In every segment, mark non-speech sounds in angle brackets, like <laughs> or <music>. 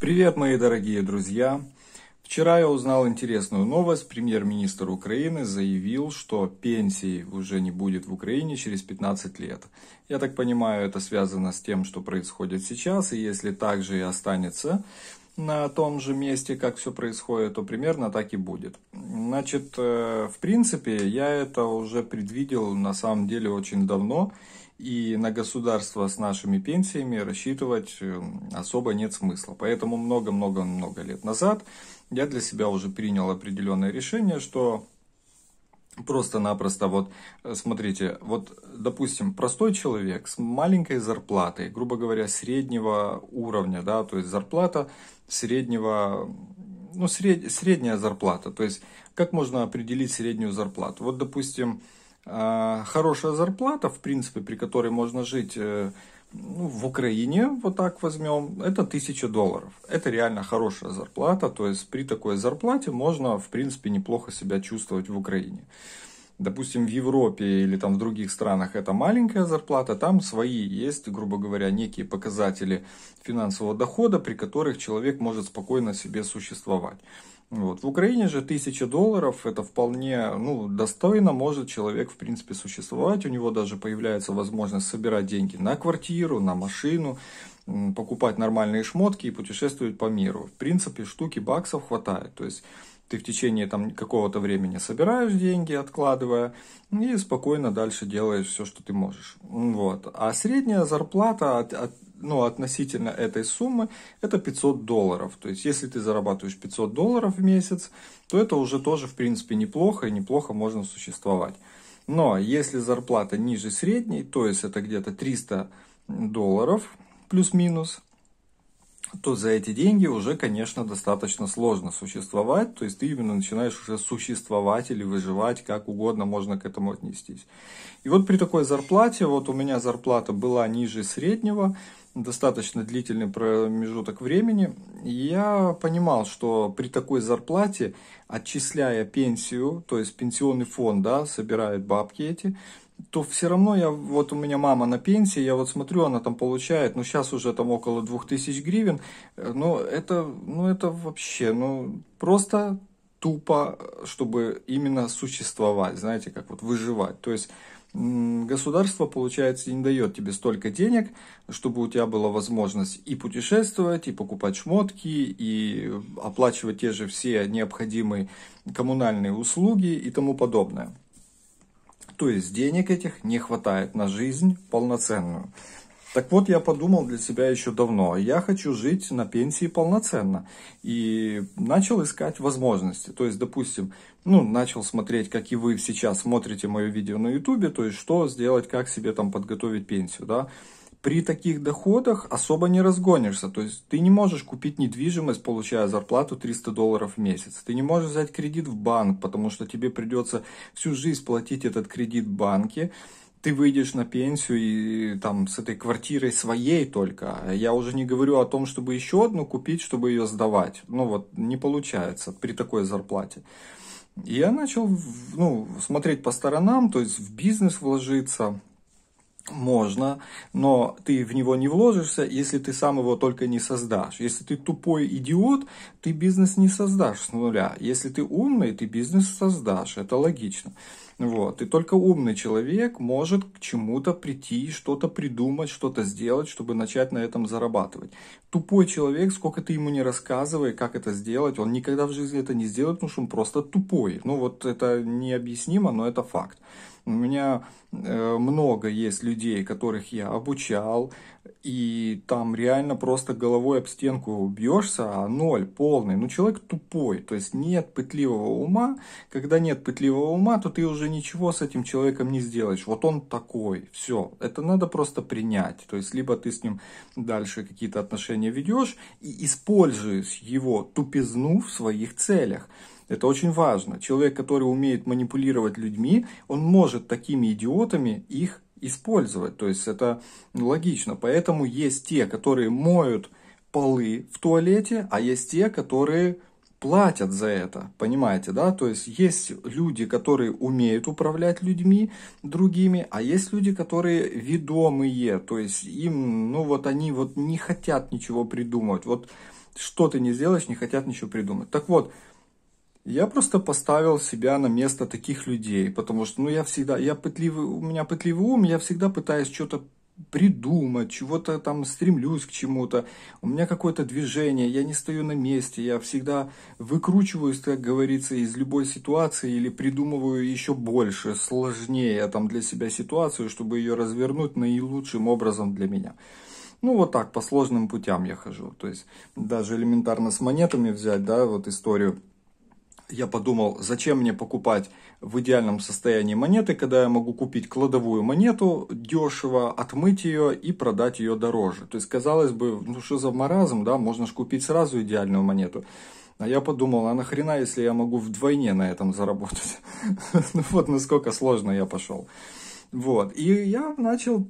Привет, мои дорогие друзья! Вчера я узнал интересную новость. Премьер-министр Украины заявил, что пенсий уже не будет в Украине через 15 лет. Я так понимаю, это связано с тем, что происходит сейчас, и если так же и останется на том же месте, как все происходит, то примерно так и будет. Значит, э, в принципе, я это уже предвидел на самом деле очень давно, и на государство с нашими пенсиями рассчитывать эм, особо нет смысла. Поэтому много-много-много лет назад я для себя уже принял определенное решение, что Просто-напросто вот, э, смотрите, вот, допустим, простой человек с маленькой зарплатой, грубо говоря, среднего уровня, да, то есть зарплата среднего, ну, сред, средняя зарплата, то есть как можно определить среднюю зарплату? Вот, допустим, а, хорошая зарплата, в принципе, при которой можно жить э, ну, в Украине, вот так возьмем, это 1000 долларов. Это реально хорошая зарплата, то есть при такой зарплате можно, в принципе, неплохо себя чувствовать в Украине. Допустим, в Европе или там в других странах это маленькая зарплата, там свои есть, грубо говоря, некие показатели финансового дохода, при которых человек может спокойно себе существовать. Вот. В Украине же 1000 долларов это вполне ну, достойно, может человек в принципе существовать, у него даже появляется возможность собирать деньги на квартиру, на машину, покупать нормальные шмотки и путешествовать по миру. В принципе штуки баксов хватает, то есть ты в течение там какого-то времени собираешь деньги, откладывая, ну, и спокойно дальше делаешь все, что ты можешь. Вот. А средняя зарплата от, от, ну, относительно этой суммы, это 500 долларов. То есть, если ты зарабатываешь 500 долларов в месяц, то это уже тоже, в принципе, неплохо, и неплохо можно существовать. Но если зарплата ниже средней, то есть это где-то 300 долларов плюс-минус, то за эти деньги уже, конечно, достаточно сложно существовать. То есть ты именно начинаешь уже существовать или выживать, как угодно можно к этому отнестись. И вот при такой зарплате, вот у меня зарплата была ниже среднего, достаточно длительный промежуток времени, я понимал, что при такой зарплате, отчисляя пенсию, то есть пенсионный фонд да, собирает бабки эти, то все равно я, вот у меня мама на пенсии, я вот смотрю, она там получает, ну сейчас уже там около 2000 гривен, э, но ну, это, ну это вообще, ну просто тупо, чтобы именно существовать, знаете, как вот выживать. То есть государство, получается, не дает тебе столько денег, чтобы у тебя была возможность и путешествовать, и покупать шмотки, и оплачивать те же все необходимые коммунальные услуги и тому подобное то есть денег этих не хватает на жизнь полноценную. Так вот, я подумал для себя еще давно, я хочу жить на пенсии полноценно. И начал искать возможности. То есть, допустим, ну, начал смотреть, как и вы сейчас смотрите мое видео на ютубе, то есть, что сделать, как себе там подготовить пенсию, да при таких доходах особо не разгонишься. То есть ты не можешь купить недвижимость, получая зарплату 300 долларов в месяц. Ты не можешь взять кредит в банк, потому что тебе придется всю жизнь платить этот кредит в банке. Ты выйдешь на пенсию и там с этой квартирой своей только. Я уже не говорю о том, чтобы еще одну купить, чтобы ее сдавать. Ну вот не получается при такой зарплате. я начал ну, смотреть по сторонам, то есть в бизнес вложиться, можно, но ты в него не вложишься, если ты сам его только не создашь. Если ты тупой идиот, ты бизнес не создашь с нуля. Если ты умный, ты бизнес создашь. Это логично. Вот. И только умный человек может к чему-то прийти, что-то придумать, что-то сделать, чтобы начать на этом зарабатывать. Тупой человек, сколько ты ему не рассказывай, как это сделать, он никогда в жизни это не сделает, потому что он просто тупой. Ну вот это необъяснимо, но это факт. У меня э, много есть людей, которых я обучал, и там реально просто головой об стенку бьешься, а ноль полный. Ну человек тупой, то есть нет пытливого ума. Когда нет пытливого ума, то ты уже ничего с этим человеком не сделаешь. Вот он такой, все. Это надо просто принять. То есть, либо ты с ним дальше какие-то отношения ведешь и используешь его тупизну в своих целях. Это очень важно. Человек, который умеет манипулировать людьми, он может такими идиотами их использовать. То есть это логично. Поэтому есть те, которые моют полы в туалете, а есть те, которые платят за это, понимаете, да? То есть есть люди, которые умеют управлять людьми другими, а есть люди, которые ведомые, то есть им, ну вот они вот не хотят ничего придумывать, вот что ты не сделаешь, не хотят ничего придумать. Так вот, я просто поставил себя на место таких людей, потому что, ну, я всегда, я пытливый, у меня пытливый ум, я всегда пытаюсь что-то придумать, чего-то там стремлюсь к чему-то, у меня какое-то движение, я не стою на месте, я всегда выкручиваюсь, как говорится, из любой ситуации или придумываю еще больше, сложнее там для себя ситуацию, чтобы ее развернуть наилучшим образом для меня. Ну, вот так, по сложным путям я хожу. То есть, даже элементарно с монетами взять, да, вот историю. Я подумал, зачем мне покупать в идеальном состоянии монеты, когда я могу купить кладовую монету дешево, отмыть ее и продать ее дороже. То есть, казалось бы, ну что за маразм, да, можно же купить сразу идеальную монету. А я подумал, а нахрена, если я могу вдвойне на этом заработать? <laughs> Ну вот насколько сложно я пошел. Вот, и я начал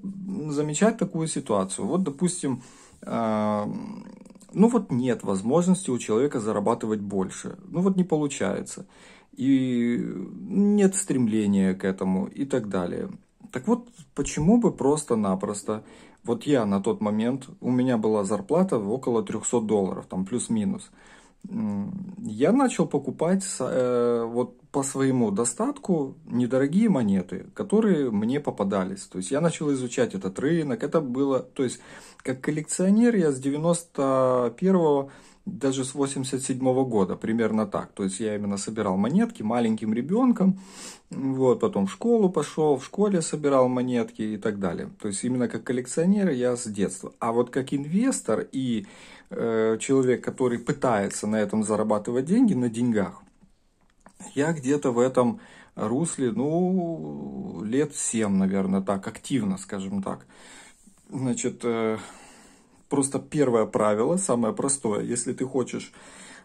замечать такую ситуацию. Вот, допустим, ну вот нет возможности у человека зарабатывать больше. Ну вот не получается и нет стремления к этому и так далее. Так вот, почему бы просто-напросто, вот я на тот момент, у меня была зарплата около 300 долларов, там плюс-минус, я начал покупать э, вот по своему достатку недорогие монеты, которые мне попадались. То есть я начал изучать этот рынок. Это было, то есть как коллекционер я с 91 даже с 87 -го года, примерно так. То есть я именно собирал монетки маленьким ребенком, вот, потом в школу пошел, в школе собирал монетки и так далее. То есть именно как коллекционер я с детства. А вот как инвестор и э, человек, который пытается на этом зарабатывать деньги, на деньгах, я где-то в этом русле, ну, лет 7, наверное, так, активно, скажем так. Значит, э, просто первое правило, самое простое, если ты хочешь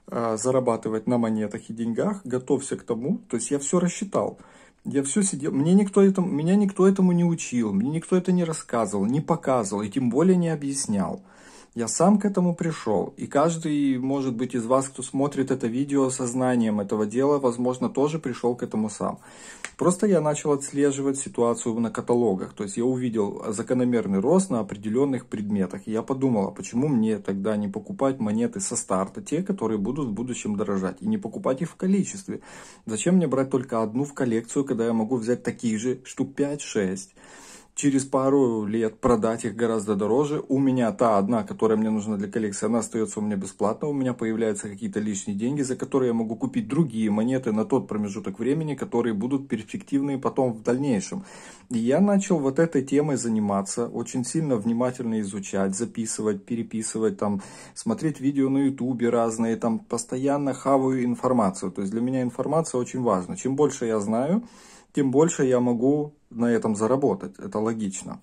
э, зарабатывать на монетах и деньгах, готовься к тому, то есть я все рассчитал, я все сидел, мне никто этому, меня никто этому не учил, мне никто это не рассказывал, не показывал и тем более не объяснял. Я сам к этому пришел, и каждый, может быть, из вас, кто смотрит это видео со знанием этого дела, возможно, тоже пришел к этому сам. Просто я начал отслеживать ситуацию на каталогах, то есть я увидел закономерный рост на определенных предметах, и я подумал, а почему мне тогда не покупать монеты со старта, те, которые будут в будущем дорожать, и не покупать их в количестве? Зачем мне брать только одну в коллекцию, когда я могу взять такие же штук 5-6? через пару лет продать их гораздо дороже. У меня та одна, которая мне нужна для коллекции, она остается у меня бесплатно. У меня появляются какие-то лишние деньги, за которые я могу купить другие монеты на тот промежуток времени, которые будут перспективные потом в дальнейшем. И я начал вот этой темой заниматься, очень сильно внимательно изучать, записывать, переписывать, там, смотреть видео на ютубе разные, там, постоянно хаваю информацию. То есть для меня информация очень важна. Чем больше я знаю, тем больше я могу на этом заработать. Это логично.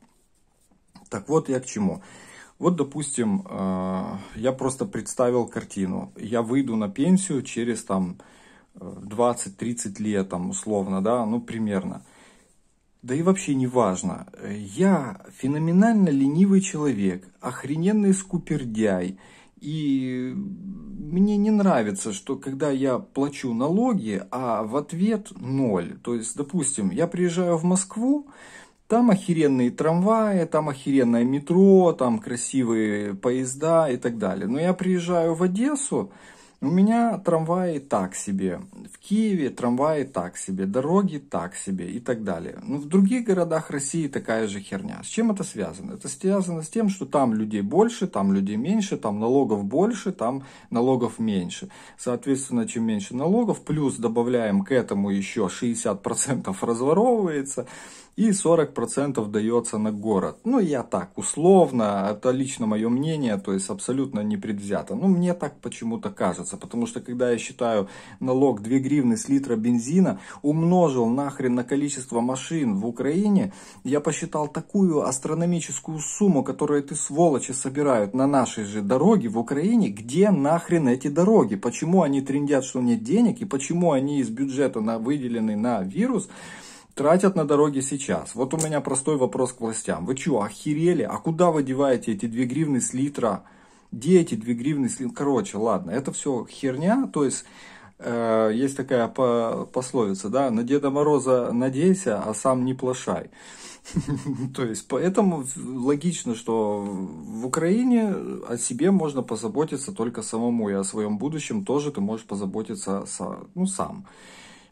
Так вот я к чему. Вот, допустим, э, я просто представил картину. Я выйду на пенсию через там 20-30 э, лет, там, условно, да, ну, примерно. Да и вообще не важно. Я феноменально ленивый человек, охрененный скупердяй. И мне не нравится, что когда я плачу налоги, а в ответ ноль. То есть, допустим, я приезжаю в Москву, там охеренные трамваи, там охеренное метро, там красивые поезда и так далее. Но я приезжаю в Одессу, у меня трамваи так себе, в Киеве трамваи так себе, дороги так себе и так далее. Но ну, в других городах России такая же херня. С чем это связано? Это связано с тем, что там людей больше, там людей меньше, там налогов больше, там налогов меньше. Соответственно, чем меньше налогов, плюс добавляем к этому еще 60% разворовывается, и 40% дается на город. Ну, я так, условно, это лично мое мнение, то есть абсолютно не предвзято. Ну, мне так почему-то кажется, потому что когда я считаю налог 2 гривны с литра бензина, умножил нахрен на количество машин в Украине, я посчитал такую астрономическую сумму, которую эти сволочи, собирают на нашей же дороге в Украине, где нахрен эти дороги? Почему они трендят, что нет денег, и почему они из бюджета на, выделены на вирус? тратят на дороги сейчас. Вот у меня простой вопрос к властям. Вы что, охерели? А куда вы деваете эти 2 гривны с литра? Где эти 2 гривны с литра? Короче, ладно, это все херня. То есть, э, есть такая по пословица, да, на Деда Мороза надейся, а сам не плашай. <laughs> То есть, поэтому логично, что в Украине о себе можно позаботиться только самому, и о своем будущем тоже ты можешь позаботиться ну, сам.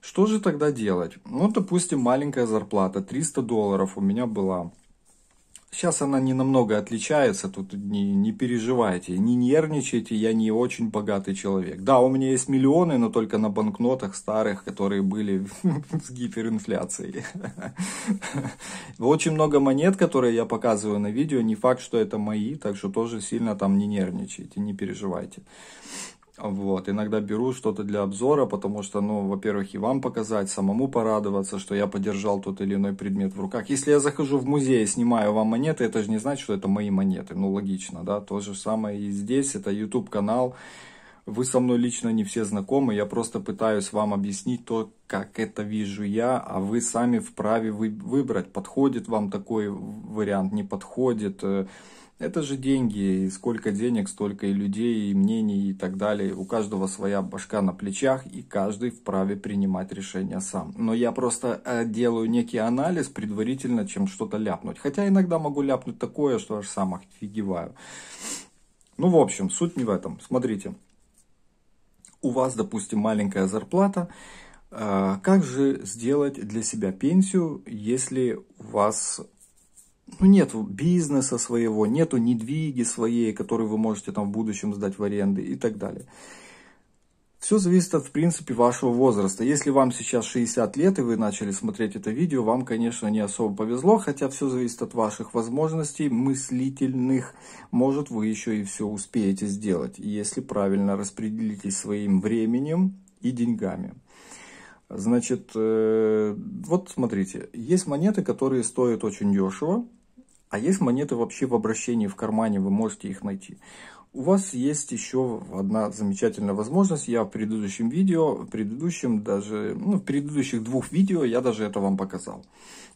Что же тогда делать? Ну, допустим, маленькая зарплата, 300 долларов у меня была. Сейчас она не намного отличается, тут не, не переживайте, не нервничайте, я не очень богатый человек. Да, у меня есть миллионы, но только на банкнотах старых, которые были <laughs> с гиперинфляцией. <laughs> Очень много монет, которые я показываю на видео, не факт, что это мои, так что тоже сильно там не нервничайте, не переживайте. Вот, иногда беру что-то для обзора, потому что, ну, во-первых, и вам показать, самому порадоваться, что я подержал тот или иной предмет в руках. Если я захожу в музей и снимаю вам монеты, это же не значит, что это мои монеты. Ну, логично, да. То же самое и здесь. Это YouTube канал. Вы со мной лично не все знакомы. Я просто пытаюсь вам объяснить то, как это вижу я, а вы сами вправе выбрать, подходит вам такой вариант, не подходит э, это же деньги, и сколько денег, столько и людей, и мнений, и так далее. У каждого своя башка на плечах, и каждый вправе принимать решения сам. Но я просто э, делаю некий анализ предварительно, чем что-то ляпнуть. Хотя иногда могу ляпнуть такое, что аж сам офигеваю. Ну, в общем, суть не в этом. Смотрите, у вас, допустим, маленькая зарплата, э, как же сделать для себя пенсию, если у вас ну, нет бизнеса своего, нету недвиги своей, которую вы можете там в будущем сдать в аренды и так далее. Все зависит от, в принципе, вашего возраста. Если вам сейчас 60 лет и вы начали смотреть это видео, вам, конечно, не особо повезло, хотя все зависит от ваших возможностей мыслительных. Может, вы еще и все успеете сделать, если правильно распределитесь своим временем и деньгами. Значит, э, вот смотрите, есть монеты, которые стоят очень дешево, а есть монеты вообще в обращении в кармане, вы можете их найти. У вас есть еще одна замечательная возможность. Я в предыдущем видео, в предыдущем даже, ну, в предыдущих двух видео я даже это вам показал.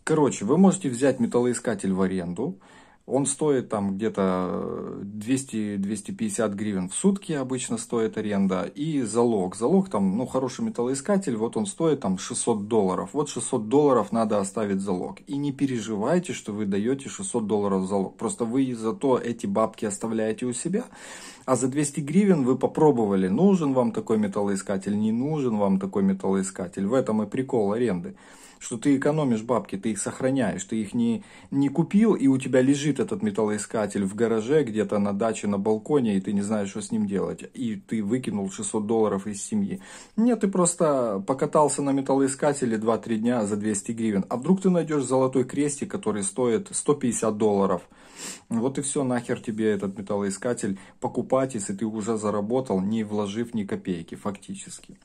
Короче, вы можете взять металлоискатель в аренду, он стоит там где-то 200-250 э, гривен в сутки обычно стоит аренда. И залог. Залог там, ну, хороший металлоискатель, вот он стоит там 600 долларов. Вот 600 долларов надо оставить залог. И не переживайте, что вы даете 600 долларов залог. Просто вы зато эти бабки оставляете у себя. А за 200 гривен вы попробовали, нужен вам такой металлоискатель, не нужен вам такой металлоискатель. В этом и прикол аренды что ты экономишь бабки, ты их сохраняешь, ты их не, не купил, и у тебя лежит этот металлоискатель в гараже, где-то на даче, на балконе, и ты не знаешь, что с ним делать, и ты выкинул 600 долларов из семьи. Нет, ты просто покатался на металлоискателе 2-3 дня за 200 гривен, а вдруг ты найдешь золотой крестик, который стоит 150 долларов. Вот и все, нахер тебе этот металлоискатель покупать, если ты уже заработал, не вложив ни копейки, фактически.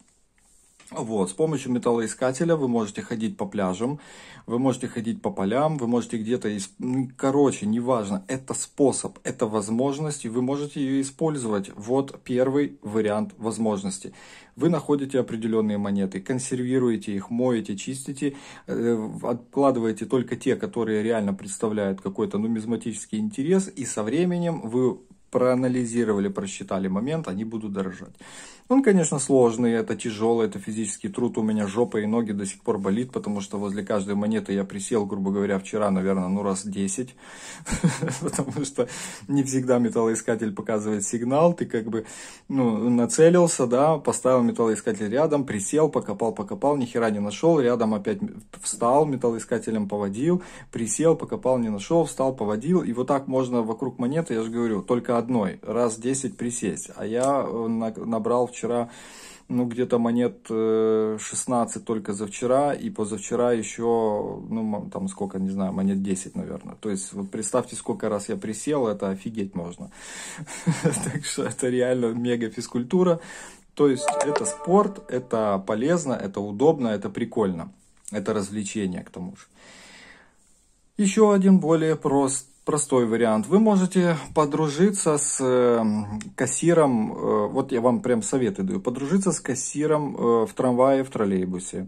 Вот, с помощью металлоискателя вы можете ходить по пляжам, вы можете ходить по полям, вы можете где-то... Исп... Ну, короче, неважно, это способ, это возможность, и вы можете ее использовать. Вот первый вариант возможности. Вы находите определенные монеты, консервируете их, моете, чистите, э, откладываете только те, которые реально представляют какой-то нумизматический интерес, и со временем вы проанализировали, просчитали момент, они будут дорожать. Он, конечно, сложный, это тяжелый, это физический труд. У меня жопа и ноги до сих пор болит, потому что возле каждой монеты я присел, грубо говоря, вчера, наверное, ну раз 10. <laughs> Потому что не всегда металлоискатель показывает сигнал. Ты как бы ну, нацелился, да, поставил металлоискатель рядом, присел, покопал, покопал, ни хера не нашел. Рядом опять встал, металлоискателем поводил, присел, покопал, не нашел, встал, поводил. И вот так можно вокруг монеты, я же говорю, только выходной, раз 10 присесть. А я э, набрал вчера ну, где-то монет 16 э, только за вчера, и позавчера еще, ну, там сколько, не знаю, монет 10, наверное. То есть, вот представьте, сколько раз я присел, это офигеть можно. <laughs> Так что это реально мега физкультура. То есть, это спорт, это полезно, это удобно, это прикольно. Это развлечение, к тому же. Еще один более прост простой вариант. Вы можете подружиться с э, кассиром, э, вот я вам прям советы даю, подружиться с кассиром э, в трамвае, в троллейбусе.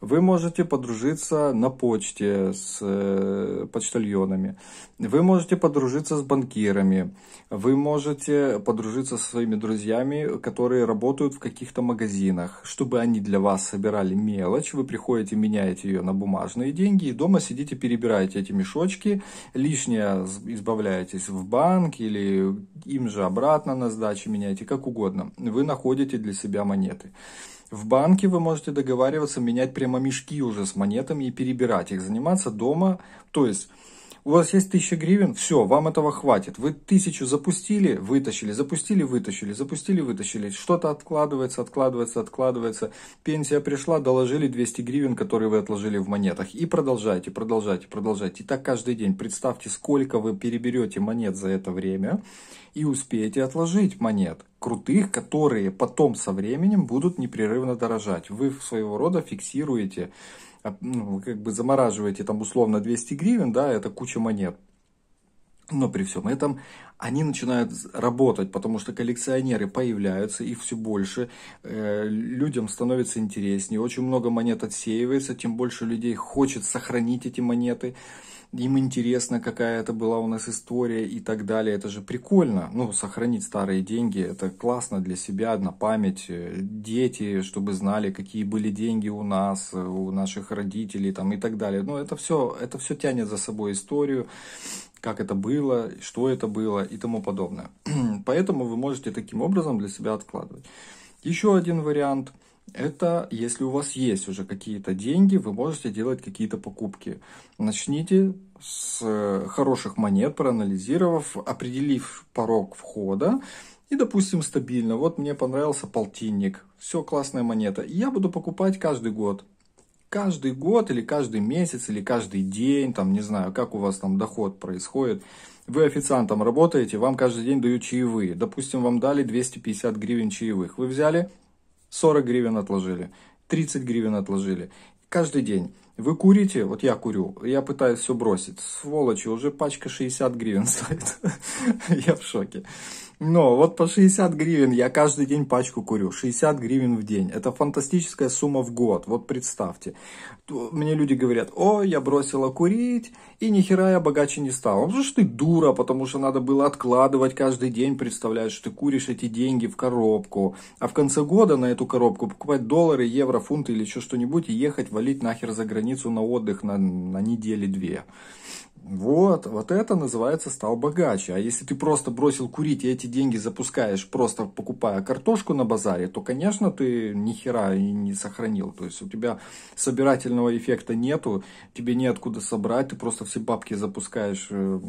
Вы можете подружиться на почте с э, почтальонами. Вы можете подружиться с банкирами. Вы можете подружиться со своими друзьями, которые работают в каких-то магазинах. Чтобы они для вас собирали мелочь, вы приходите, меняете ее на бумажные деньги и дома сидите, перебираете эти мешочки. Лишнее избавляетесь в банк или им же обратно на сдачу меняете, как угодно. Вы находите для себя монеты. В банке вы можете договариваться менять прямо мешки уже с монетами и перебирать их, заниматься дома, то есть у вас есть 1000 гривен, все, вам этого хватит. Вы тысячу запустили, вытащили, запустили, вытащили, запустили, вытащили. Что-то откладывается, откладывается, откладывается. Пенсия пришла, доложили 200 гривен, которые вы отложили в монетах. И продолжайте, продолжайте, продолжайте. И так каждый день. Представьте, сколько вы переберете монет за это время и успеете отложить монет крутых, которые потом со временем будут непрерывно дорожать. Вы своего рода фиксируете а, ну, как бы замораживаете там условно 200 гривен, да, это куча монет. Но при всем этом они начинают работать, потому что коллекционеры появляются, их все больше, э, людям становится интереснее, очень много монет отсеивается, тем больше людей хочет сохранить эти монеты, им интересно, какая это была у нас история и так далее. Это же прикольно, ну, сохранить старые деньги, это классно для себя, на память, э, дети, чтобы знали, какие были деньги у нас, э, у наших родителей там и так далее. Но ну, это все, это все тянет за собой историю, как это было, что это было и тому подобное. <clears throat> Поэтому вы можете таким образом для себя откладывать. Еще один вариант – это если у вас есть уже какие-то деньги, вы можете делать какие-то покупки. Начните с э, хороших монет, проанализировав, определив порог входа. И, допустим, стабильно. Вот мне понравился полтинник. Все, классная монета. И я буду покупать каждый год каждый год или каждый месяц или каждый день, там, не знаю, как у вас там доход происходит, вы официантом работаете, вам каждый день дают чаевые. Допустим, вам дали 250 гривен чаевых. Вы взяли, 40 гривен отложили, 30 гривен отложили. Каждый день. Вы курите? Вот я курю. Я пытаюсь все бросить. Сволочи, уже пачка 60 гривен <laughs> стоит. Я в шоке. Но вот по 60 гривен я каждый день пачку курю. 60 гривен в день. Это фантастическая сумма в год. Вот представьте. Мне люди говорят, о, я бросила курить, и ни хера я богаче не стала. Ну что ты дура, потому что надо было откладывать каждый день. Представляешь, что ты куришь эти деньги в коробку. А в конце года на эту коробку покупать доллары, евро, фунты или еще что-нибудь и ехать валить нахер за границу границу на отдых на, на неделе две Вот, вот это называется стал богаче. А если ты просто бросил курить и эти деньги запускаешь, просто покупая картошку на базаре, то, конечно, ты ни хера и не сохранил. То есть у тебя собирательного эффекта нету, тебе неоткуда собрать, ты просто все бабки запускаешь э,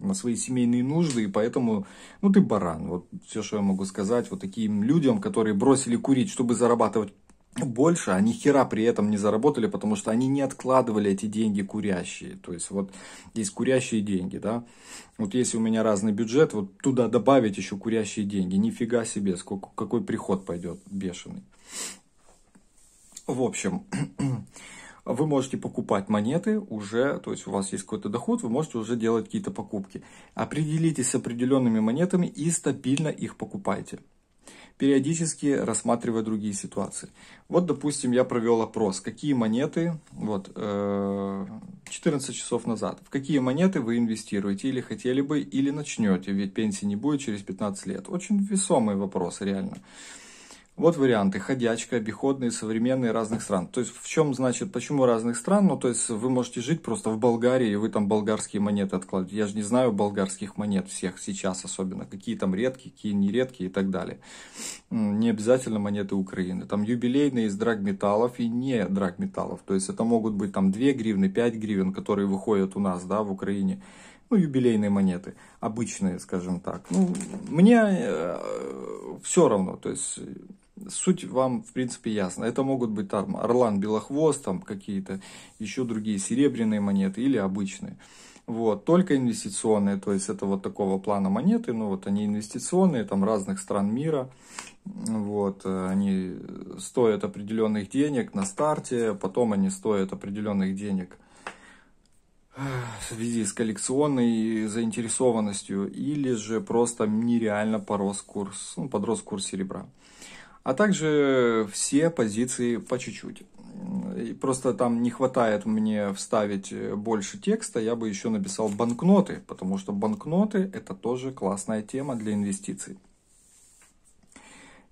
на свои семейные нужды, и поэтому, ну, ты баран. Вот все, что я могу сказать, вот таким людям, которые бросили курить, чтобы зарабатывать больше, они хера при этом не заработали, потому что они не откладывали эти деньги курящие. То есть вот есть курящие деньги, да. Вот если у меня разный бюджет, вот туда добавить еще курящие деньги. Нифига себе, сколько, какой приход пойдет бешеный. В общем, <clears throat> вы можете покупать монеты уже, то есть у вас есть какой-то доход, вы можете уже делать какие-то покупки. Определитесь с определенными монетами и стабильно их покупайте периодически рассматривая другие ситуации. Вот, допустим, я провел опрос, какие монеты, вот, 14 э, часов назад, в какие монеты вы инвестируете или хотели бы, или начнете, ведь пенсии не будет через 15 лет. Очень весомый вопрос, реально. Вот варианты, ходячка, обиходные, современные, разных стран. То есть в чем значит, почему разных стран? Ну, то есть вы можете жить просто в Болгарии, и вы там болгарские монеты откладываете. Я же не знаю болгарских монет всех сейчас особенно, какие там редкие, какие нередкие и так далее. Не обязательно монеты Украины. Там юбилейные из драгметаллов и не драгметаллов. То есть это могут быть там 2 гривны, 5 гривен, которые выходят у нас, да, в Украине ну, юбилейные монеты, обычные, скажем так. Ну, мне э, все равно, то есть суть вам, в принципе, ясна. Это могут быть там орлан белохвост, там какие-то еще другие серебряные монеты или обычные. Вот, только инвестиционные, то есть это вот такого плана монеты, ну вот они инвестиционные, там разных стран мира, вот, они стоят определенных денег на старте, потом они стоят определенных денег в связи с коллекционной заинтересованностью, или же просто нереально порос курс, ну, подрос курс серебра. А также все позиции по чуть-чуть. Просто там не хватает мне вставить больше текста, я бы еще написал банкноты, потому что банкноты это тоже классная тема для инвестиций.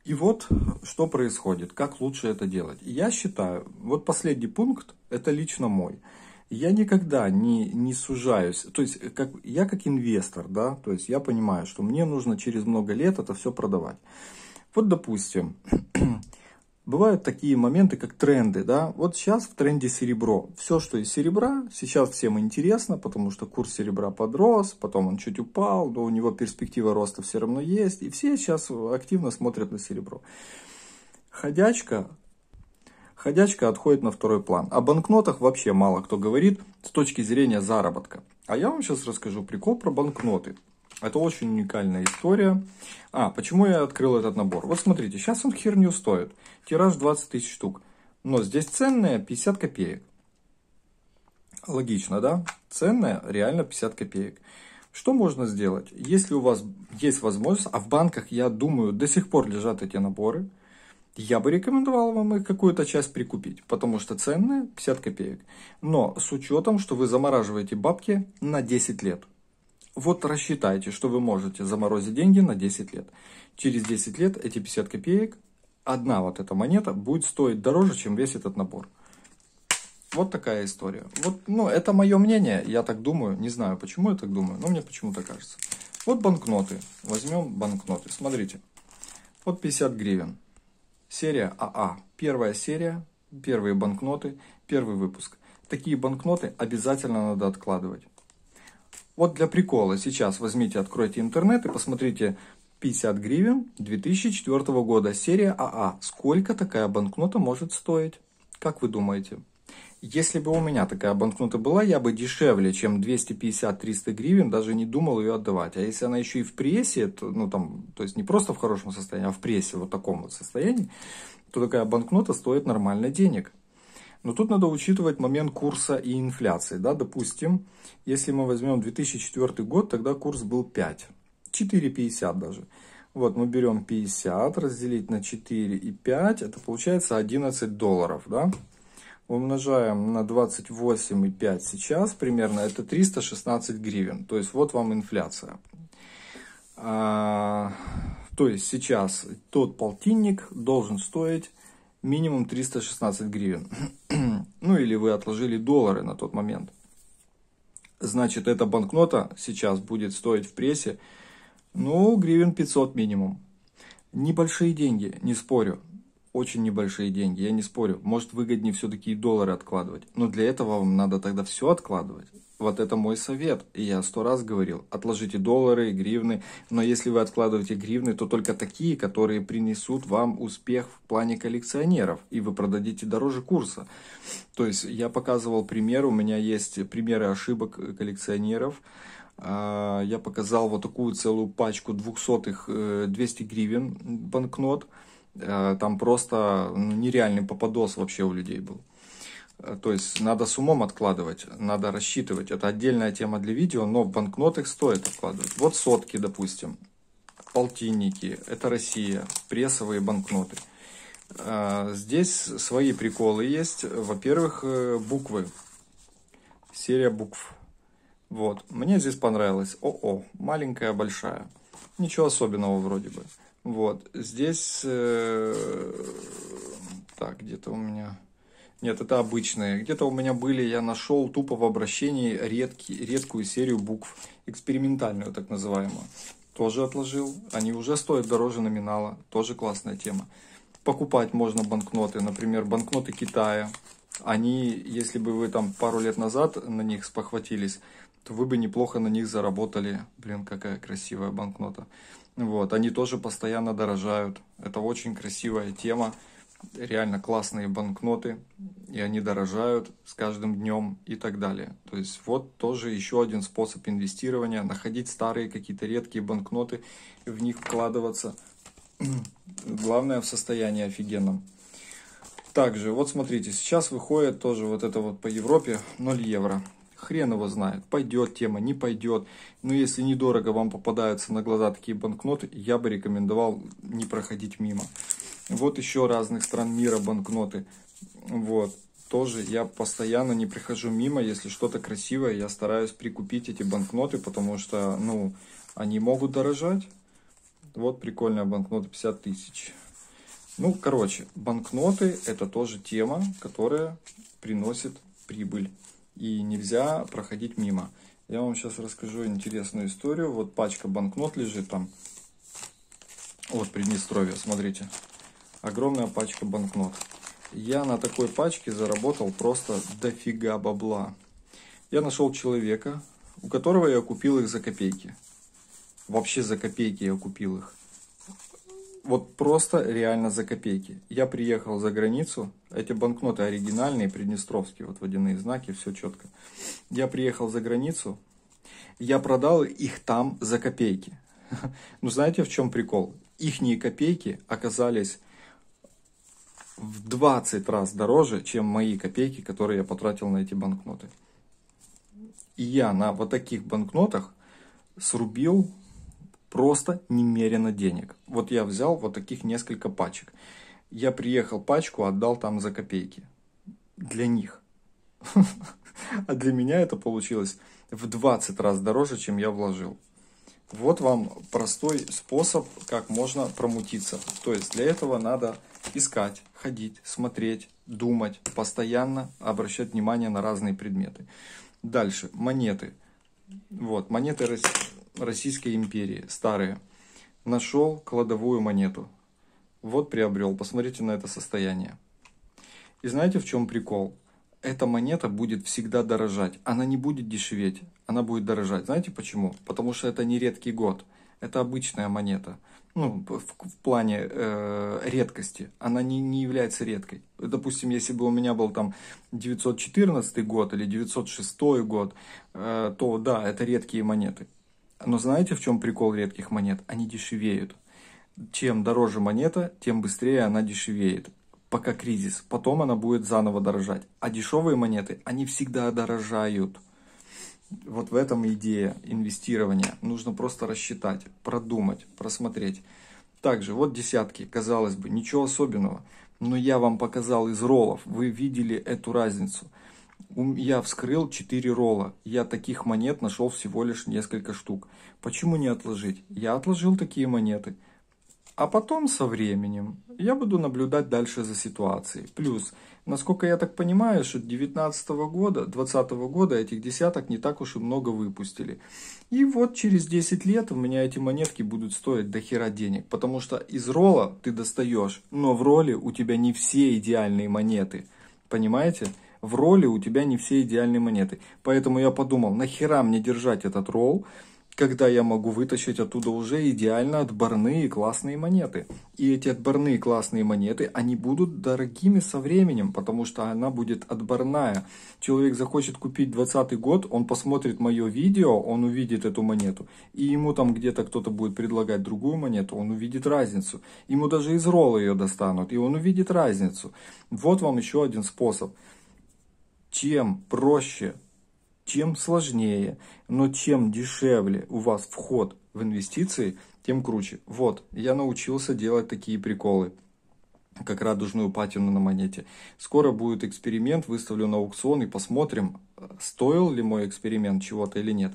И вот что происходит, как лучше это делать. Я считаю, вот последний пункт, это лично мой я никогда не, не сужаюсь. То есть, как, я как инвестор, да, то есть я понимаю, что мне нужно через много лет это все продавать. Вот, допустим, <clears throat> бывают такие моменты, как тренды, да. Вот сейчас в тренде серебро. Все, что из серебра, сейчас всем интересно, потому что курс серебра подрос, потом он чуть упал, но у него перспектива роста все равно есть. И все сейчас активно смотрят на серебро. Ходячка Ходячка отходит на второй план. О банкнотах вообще мало кто говорит с точки зрения заработка. А я вам сейчас расскажу прикол про банкноты. Это очень уникальная история. А, почему я открыл этот набор? Вот смотрите, сейчас он херню стоит. Тираж 20 тысяч штук. Но здесь ценная 50 копеек. Логично, да? Ценная реально 50 копеек. Что можно сделать? Если у вас есть возможность, а в банках, я думаю, до сих пор лежат эти наборы – я бы рекомендовал вам их какую-то часть прикупить, потому что цены 50 копеек. Но с учетом, что вы замораживаете бабки на 10 лет. Вот рассчитайте, что вы можете заморозить деньги на 10 лет. Через 10 лет эти 50 копеек, одна вот эта монета, будет стоить дороже, чем весь этот набор. Вот такая история. Вот, ну, это мое мнение, я так думаю, не знаю, почему я так думаю, но мне почему-то кажется. Вот банкноты. Возьмем банкноты. Смотрите, вот 50 гривен. Серия АА. А. Первая серия, первые банкноты, первый выпуск. Такие банкноты обязательно надо откладывать. Вот для прикола сейчас возьмите, откройте интернет и посмотрите 50 гривен 2004 года, серия АА. А. Сколько такая банкнота может стоить? Как вы думаете? Если бы у меня такая банкнота была, я бы дешевле, чем 250-300 гривен, даже не думал ее отдавать. А если она еще и в прессе, то, ну там, то есть не просто в хорошем состоянии, а в прессе, вот таком вот состоянии, то такая банкнота стоит нормально денег. Но тут надо учитывать момент курса и инфляции. Да? Допустим, если мы возьмем 2004 год, тогда курс был 5, 4,50 даже. Вот мы берем 50, разделить на 4,5, это получается 11 долларов, да? умножаем на 28,5 сейчас, примерно это 316 гривен. То есть вот вам инфляция. А, то есть сейчас тот полтинник должен стоить минимум 316 гривен. <clears throat> ну или вы отложили доллары на тот момент. Значит, эта банкнота сейчас будет стоить в прессе, ну, гривен 500 минимум. Небольшие деньги, не спорю, очень небольшие деньги, я не спорю. Может, выгоднее все-таки и доллары откладывать. Но для этого вам надо тогда все откладывать. Вот это мой совет. И я сто раз говорил, отложите доллары, гривны. Но если вы откладываете гривны, то только такие, которые принесут вам успех в плане коллекционеров. И вы продадите дороже курса. То есть я показывал пример, у меня есть примеры ошибок коллекционеров. А, я показал вот такую целую пачку двухсотых, 200 э, гривен банкнот. Э, там просто ну, нереальный попадос вообще у людей был. Э, то есть надо с умом откладывать, надо рассчитывать. Это отдельная тема для видео, но в банкнотах стоит откладывать. Вот сотки, допустим, полтинники, это Россия, прессовые банкноты. Э, здесь свои приколы есть. Во-первых, буквы. Серия букв. Вот. Мне здесь понравилось. О-о, Маленькая, большая. Ничего особенного вроде бы. Вот, здесь, э, так, где-то у меня, нет, это обычные, где-то у меня были, я нашел тупо в обращении редкий, редкую серию букв, экспериментальную так называемую, тоже отложил, они уже стоят дороже номинала, тоже классная тема. Покупать можно банкноты, например, банкноты Китая, они, если бы вы там пару лет назад на них спохватились, то вы бы неплохо на них заработали. Блин, какая красивая банкнота. Вот, они тоже постоянно дорожают. Это очень красивая тема. Реально классные банкноты, и они дорожают с каждым днем и так далее. То есть вот тоже еще один способ инвестирования. Находить старые какие-то редкие банкноты, и в них вкладываться. <clears throat> Главное в состоянии офигенном. Также, вот смотрите, сейчас выходит тоже вот это вот по Европе 0 евро хрен его знает, пойдет тема, не пойдет. Но ну, если недорого вам попадаются на глаза такие банкноты, я бы рекомендовал не проходить мимо. Вот еще разных стран мира банкноты. Вот. Тоже я постоянно не прихожу мимо, если что-то красивое, я стараюсь прикупить эти банкноты, потому что, ну, они могут дорожать. Вот прикольная банкнота 50 тысяч. Ну, короче, банкноты это тоже тема, которая приносит прибыль и нельзя проходить мимо. Я вам сейчас расскажу интересную историю. Вот пачка банкнот лежит там. Вот Приднестровье, смотрите. Огромная пачка банкнот. Я на такой пачке заработал просто дофига бабла. Я нашел человека, у которого я купил их за копейки. Вообще за копейки я купил их вот просто реально за копейки. Я приехал за границу, эти банкноты оригинальные, приднестровские, вот водяные знаки, все четко. Я приехал за границу, я продал их там за копейки. <laughs> Ну знаете, в чем прикол? Ихние копейки оказались в 20 раз дороже, чем мои копейки, которые я потратил на эти банкноты. И я на вот таких банкнотах срубил просто немерено денег. Вот я взял вот таких несколько пачек. Я приехал пачку, отдал там за копейки. Для них. <laughs> А для меня это получилось в 20 раз дороже, чем я вложил. Вот вам простой способ, как можно промутиться. То есть для этого надо искать, ходить, смотреть, думать, постоянно обращать внимание на разные предметы. Дальше, монеты. Вот, монеты России. Российской империи, старые. Нашел кладовую монету. Вот приобрел, посмотрите на это состояние. И знаете, в чем прикол? Эта монета будет всегда дорожать. Она не будет дешеветь, она будет дорожать. Знаете почему? Потому что это не редкий год. Это обычная монета. Ну, в, в плане э, редкости. Она не, не является редкой. Допустим, если бы у меня был там 914 год или 906 год, э, то да, это редкие монеты. Но знаете, в чем прикол редких монет? Они дешевеют. Чем дороже монета, тем быстрее она дешевеет. Пока кризис. Потом она будет заново дорожать. А дешевые монеты, они всегда дорожают. Вот в этом идея инвестирования. Нужно просто рассчитать, продумать, просмотреть. Также вот десятки, казалось бы, ничего особенного. Но я вам показал из роллов, вы видели эту разницу – я вскрыл 4 ролла. Я таких монет нашел всего лишь несколько штук. Почему не отложить? Я отложил такие монеты. А потом со временем я буду наблюдать дальше за ситуацией. Плюс, насколько я так понимаю, что 19 года, 20 года этих десяток не так уж и много выпустили. И вот через 10 лет у меня эти монетки будут стоить до хера денег. Потому что из ролла ты достаешь, но в роли у тебя не все идеальные монеты. Понимаете? в роли у тебя не все идеальные монеты. Поэтому я подумал, нахера мне держать этот ролл, когда я могу вытащить оттуда уже идеально отборные классные монеты. И эти отборные классные монеты, они будут дорогими со временем, потому что она будет отборная. Человек захочет купить 20 год, он посмотрит мое видео, он увидит эту монету, и ему там где-то кто-то будет предлагать другую монету, он увидит разницу. Ему даже из ролла ее достанут, и он увидит разницу. Вот вам еще один способ чем проще, чем сложнее, но чем дешевле у вас вход в инвестиции, тем круче. Вот, я научился делать такие приколы как радужную патину на монете. Скоро будет эксперимент, выставлю на аукцион и посмотрим, стоил ли мой эксперимент чего-то или нет.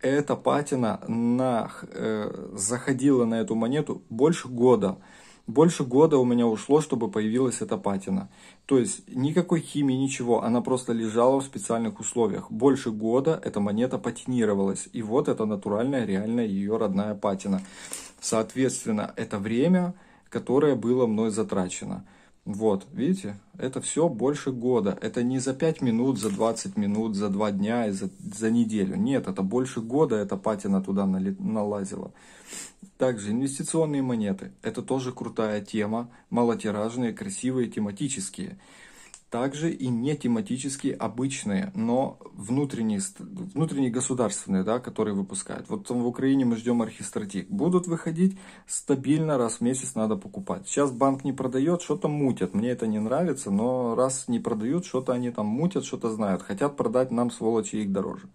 Эта патина на, э, заходила на эту монету больше года. Больше года у меня ушло, чтобы появилась эта патина. То есть никакой химии, ничего, она просто лежала в специальных условиях. Больше года эта монета патинировалась. И вот это натуральная, реальная ее родная патина. Соответственно, это время, которое было мной затрачено. Вот, видите, это все больше года. Это не за 5 минут, за 20 минут, за 2 дня и за, за неделю. Нет, это больше года эта патина туда налазила. Также инвестиционные монеты. Это тоже крутая тема. Малотиражные, красивые, тематические. Также и не тематические, обычные, но внутренние, внутренние государственные, да, которые выпускают. Вот там в Украине мы ждем архистратик. Будут выходить стабильно, раз в месяц надо покупать. Сейчас банк не продает, что-то мутят. Мне это не нравится, но раз не продают, что-то они там мутят, что-то знают. Хотят продать нам, сволочи, их дороже.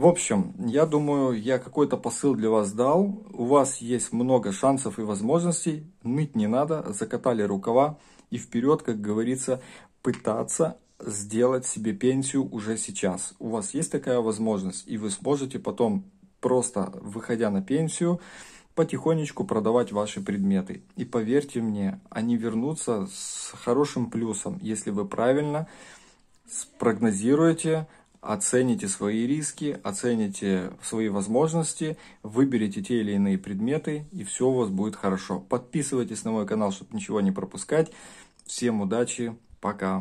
В общем, я думаю, я какой-то посыл для вас дал. У вас есть много шансов и возможностей. Ныть не надо, закатали рукава и вперед, как говорится, пытаться сделать себе пенсию уже сейчас. У вас есть такая возможность, и вы сможете потом, просто выходя на пенсию, потихонечку продавать ваши предметы. И поверьте мне, они вернутся с хорошим плюсом, если вы правильно спрогнозируете оцените свои риски, оцените свои возможности, выберите те или иные предметы, и все у вас будет хорошо. Подписывайтесь на мой канал, чтобы ничего не пропускать. Всем удачи, пока!